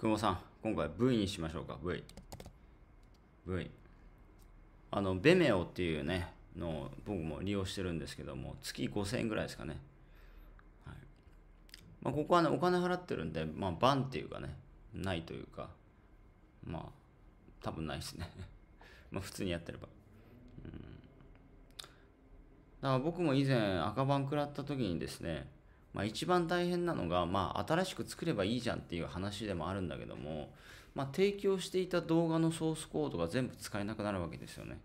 久保さん、今回 V にしましょうか、V。V。あの、ベメオっていうね、の僕も利用してるんですけども、月5000円ぐらいですかね。はいまあ、ここはね、お金払ってるんで、まあ、バンっていうかね、ないというか、まあ、多分ないですね。まあ、普通にやってれば。うん。だから僕も以前赤バン食らった時にですね、まあ、一番大変なのが、まあ、新しく作ればいいじゃんっていう話でもあるんだけども、まあ、提供していた動画のソースコードが全部使えなくなるわけですよね。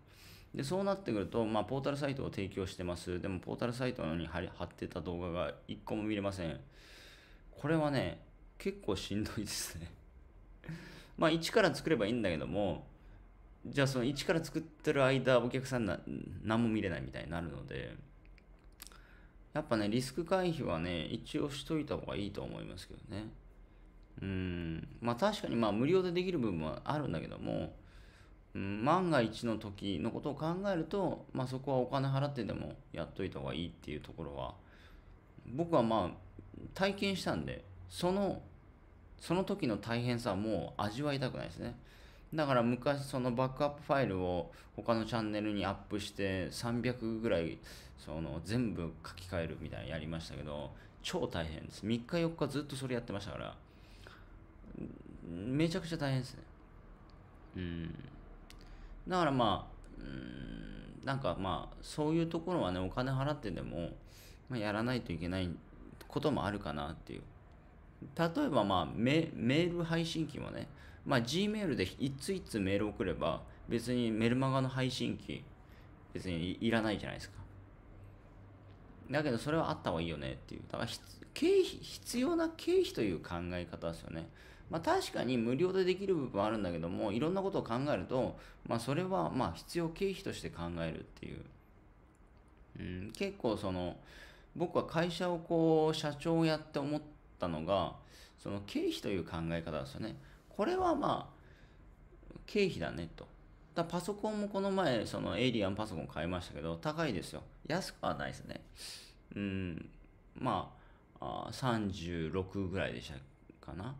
で、そうなってくると、まあ、ポータルサイトを提供してます。でも、ポータルサイトに貼ってた動画が1個も見れません。これはね、結構しんどいですね まあ、1から作ればいいんだけども、じゃあその1から作ってる間、お客さんな何も見れないみたいになるので、やっぱね、リスク回避はね、一応しといた方がいいと思いますけどね。うん、まあ確かにまあ無料でできる部分はあるんだけども、うん、万が一の時のことを考えると、まあそこはお金払ってでもやっといた方がいいっていうところは、僕はまあ体験したんで、その、その時の大変さはもう味わいたくないですね。だから昔そのバックアップファイルを他のチャンネルにアップして300ぐらいその全部書き換えるみたいなやりましたけど超大変です3日4日ずっとそれやってましたからめちゃくちゃ大変ですねうんだからまあうんなんかまあそういうところはねお金払ってでも、まあ、やらないといけないこともあるかなっていう例えば、まあメ、メール配信機もね、まあ、Gmail でいついつメール送れば、別にメルマガの配信機、別にいらないじゃないですか。だけど、それはあった方がいいよねっていう。だから、経費、必要な経費という考え方ですよね。まあ、確かに無料でできる部分はあるんだけども、いろんなことを考えると、まあ、それは、まあ、必要経費として考えるっていう。うん、結構、その、僕は会社をこう、社長をやって思って、ったのが、その経費という考え方ですよね。これはまあ、経費だねと。だパソコンもこの前、そのエイリアンパソコン買いましたけど、高いですよ。安くはないですね。うん、まあ、あ36ぐらいでしたかな。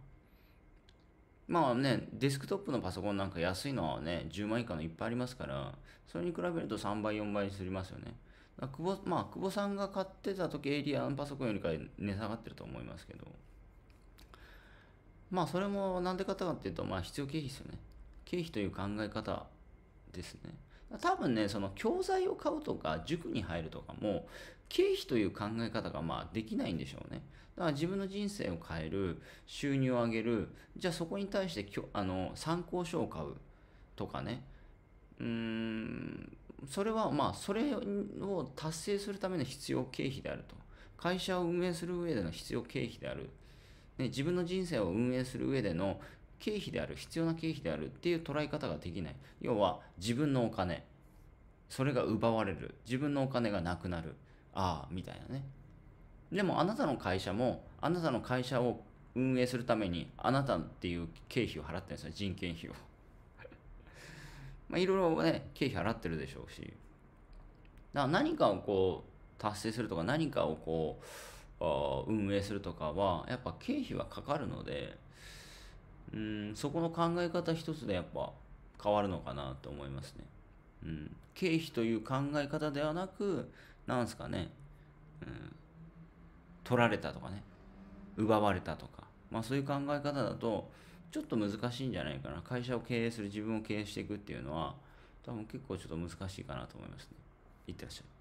まあね、デスクトップのパソコンなんか安いのはね、10万以下のいっぱいありますから、それに比べると3倍、4倍にすりますよね。久保、まあ、久保さんが買ってた時、エイリアンパソコンよりか値下がってると思いますけど、まあ、それもなんで買ったかっていうと、まあ、必要経費ですよね。経費という考え方ですね。多分ね、その教材を買うとか、塾に入るとかも、経費という考え方がまあできないんでしょうね。だから自分の人生を変える、収入を上げる、じゃあそこに対してきょあの参考書を買うとかね。うーん、それはまあそれを達成するための必要経費であると会社を運営する上での必要経費である、ね、自分の人生を運営する上での経費である必要な経費であるっていう捉え方ができない要は自分のお金それが奪われる自分のお金がなくなるああみたいなねでもあなたの会社もあなたの会社を運営するためにあなたっていう経費を払ってるんですよ人件費をまあ、いろいろね、経費払ってるでしょうし、だから何かをこう、達成するとか、何かをこう、運営するとかは、やっぱ経費はかかるので、うん、そこの考え方一つでやっぱ変わるのかなと思いますね。うん、経費という考え方ではなく、なんすかね、うん、取られたとかね、奪われたとか、まあそういう考え方だと、ちょっと難しいんじゃないかな。会社を経営する、自分を経営していくっていうのは、多分結構ちょっと難しいかなと思いますね。いってらっしゃい。